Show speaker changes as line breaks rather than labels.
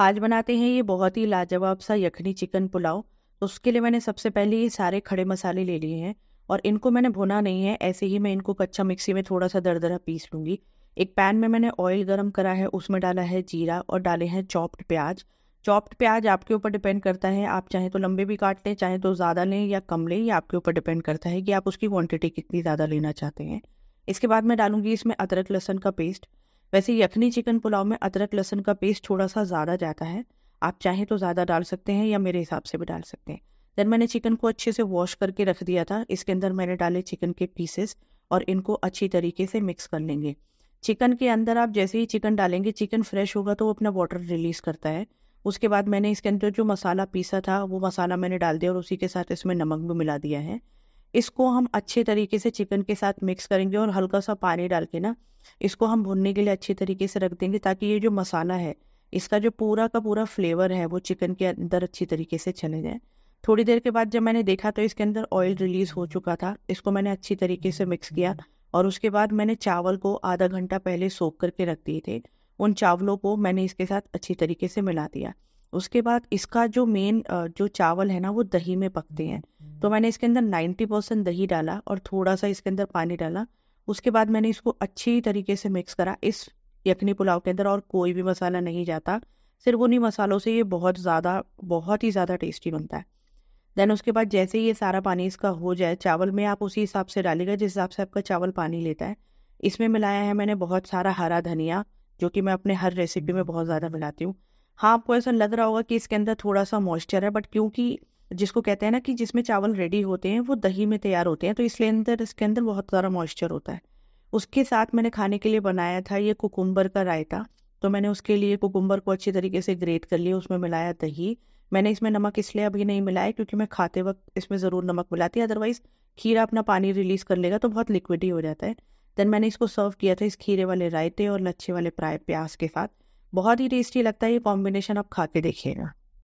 आज बनाते हैं ये बहुत ही लाजवाब सा यखनी चिकन पुलाव तो उसके लिए मैंने सबसे पहले ये सारे खड़े मसाले ले लिए हैं और इनको मैंने भुना नहीं है ऐसे ही मैं इनको कच्चा मिक्सी में थोड़ा सा दरदरा पीस लूँगी एक पैन में मैंने ऑयल गरम करा है उसमें डाला है जीरा और डाले हैं चॉप्ड प्याज चॉप्ड प्याज आपके ऊपर डिपेंड करता है आप चाहे तो लंबे भी काट लें चाहे तो ज़्यादा लें या कम लें ये आपके ऊपर डिपेंड करता है कि आप उसकी क्वांटिटी कितनी ज़्यादा लेना चाहते हैं इसके बाद मैं डालूंगी इसमें अदरक लहसन का पेस्ट वैसे यखनी चिकन पुलाव में अदरक लहसुन का पेस्ट थोड़ा सा ज़्यादा जाता है आप चाहें तो ज़्यादा डाल सकते हैं या मेरे हिसाब से भी डाल सकते हैं देन मैंने चिकन को अच्छे से वॉश करके रख दिया था इसके अंदर मैंने डाले चिकन के पीसेस और इनको अच्छी तरीके से मिक्स कर लेंगे चिकन के अंदर आप जैसे ही चिकन डालेंगे चिकन फ्रेश होगा तो वो अपना वाटर रिलीज करता है उसके बाद मैंने इसके अंदर जो मसाला पीसा था वो मसाला मैंने डाल दिया और उसी के साथ इसमें नमक भी मिला दिया है इसको हम अच्छे तरीके से चिकन के साथ मिक्स करेंगे और हल्का सा पानी डाल के ना इसको हम भुनने के लिए अच्छे तरीके से रख देंगे ताकि ये जो मसाला है इसका जो पूरा का पूरा फ्लेवर है वो चिकन के अंदर अच्छी तरीके से चले जाए थोड़ी देर के बाद जब मैंने देखा तो इसके अंदर ऑयल रिलीज हो चुका था इसको मैंने अच्छी तरीके से मिक्स किया और उसके बाद मैंने चावल को आधा घंटा पहले सोख करके रख दिए थे उन चावलों को मैंने इसके साथ अच्छी तरीके से मिला दिया उसके बाद इसका जो मेन जो चावल है ना वो दही में पकते हैं तो मैंने इसके अंदर नाइन्टी परसेंट दही डाला और थोड़ा सा इसके अंदर पानी डाला उसके बाद मैंने इसको अच्छी तरीके से मिक्स करा इस यखनी पुलाव के अंदर और कोई भी मसाला नहीं जाता सिर्फ उन्हीं मसालों से ये बहुत ज़्यादा बहुत ही ज़्यादा टेस्टी बनता है देन उसके बाद जैसे ही ये सारा पानी इसका हो जाए चावल में आप उसी हिसाब से डालेगा जिस हिसाब से आपका चावल पानी लेता है इसमें मिलाया है मैंने बहुत सारा हरा धनिया जो कि मैं अपने हर रेसिपी में बहुत ज़्यादा मिलाती हूँ हाँ आपको ऐसा लग रहा होगा कि इसके अंदर थोड़ा सा मॉइस्चर है बट क्योंकि जिसको कहते हैं ना कि जिसमें चावल रेडी होते हैं वो दही में तैयार होते हैं तो इसलिए अंदर इसके अंदर बहुत सारा मॉइस्चर होता है उसके साथ मैंने खाने के लिए बनाया था ये कुकुम्बर का रायता तो मैंने उसके लिए कुकुम्बर को अच्छे तरीके से ग्रेट कर लिया उसमें मिलाया दही मैंने इसमें नमक इसलिए अभी नहीं मिलाया क्योंकि मैं खाते वक्त इसमें ज़रूर नमक मिलाती है अदरवाइज़ खीरा अपना पानी रिलीज़ कर लेगा तो बहुत लिक्विड ही हो जाता है देन मैंने इसको सर्व किया था इस खीरे वाले रायते और लच्छे वाले प्राय प्याज के साथ बहुत ही टेस्टी लगता है ये कॉम्बिनेशन आप खा के देखिएगा